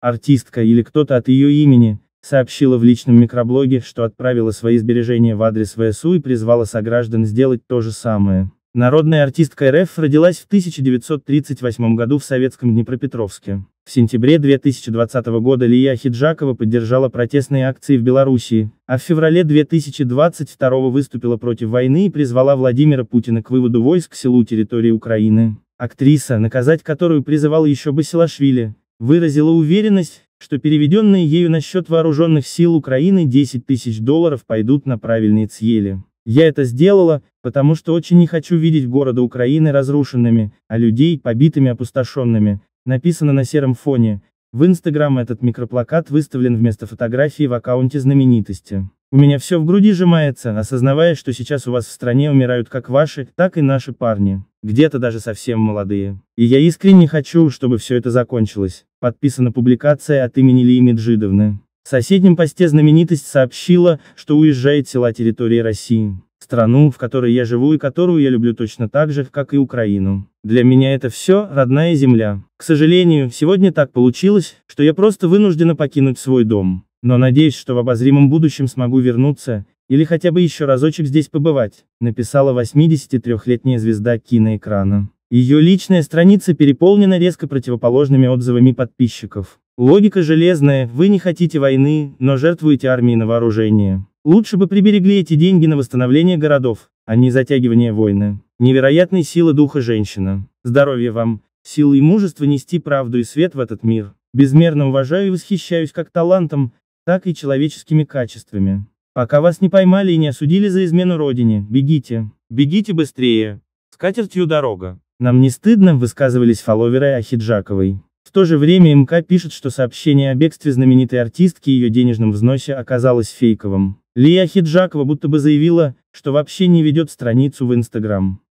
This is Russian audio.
Артистка или кто-то от ее имени, сообщила в личном микроблоге, что отправила свои сбережения в адрес ВСУ и призвала сограждан сделать то же самое. Народная артистка РФ родилась в 1938 году в советском Днепропетровске. В сентябре 2020 года Лия Хиджакова поддержала протестные акции в Белоруссии, а в феврале 2022 выступила против войны и призвала Владимира Путина к выводу войск к селу территории Украины. Актриса, наказать которую призывал еще Басилашвили, выразила уверенность, что переведенные ею на счет вооруженных сил Украины 10 тысяч долларов пойдут на правильные цели. Я это сделала, потому что очень не хочу видеть города Украины разрушенными, а людей побитыми опустошенными, написано на сером фоне. В Инстаграм этот микроплакат выставлен вместо фотографии в аккаунте знаменитости. У меня все в груди сжимается, осознавая, что сейчас у вас в стране умирают как ваши, так и наши парни. Где-то даже совсем молодые. И я искренне хочу, чтобы все это закончилось. Подписана публикация от имени Лии Меджидовны. В соседнем посте знаменитость сообщила, что уезжает села территории России. Страну, в которой я живу и которую я люблю точно так же, как и Украину. Для меня это все родная земля. К сожалению, сегодня так получилось, что я просто вынуждена покинуть свой дом. Но надеюсь, что в обозримом будущем смогу вернуться, или хотя бы еще разочек здесь побывать, написала 83-летняя звезда киноэкрана. Ее личная страница переполнена резко противоположными отзывами подписчиков. Логика железная, вы не хотите войны, но жертвуете армии на вооружение. Лучше бы приберегли эти деньги на восстановление городов, а не затягивание войны. Невероятной силы духа женщина. Здоровья вам, силы и мужества нести правду и свет в этот мир. Безмерно уважаю и восхищаюсь как талантом, так и человеческими качествами. Пока вас не поймали и не осудили за измену родине, бегите. Бегите быстрее. С катертью дорога. Нам не стыдно, высказывались фолловеры о Хиджаковой. В то же время МК пишет, что сообщение о бегстве знаменитой артистки и ее денежном взносе оказалось фейковым. Лия Хиджакова будто бы заявила, что вообще не ведет страницу в Инстаграм.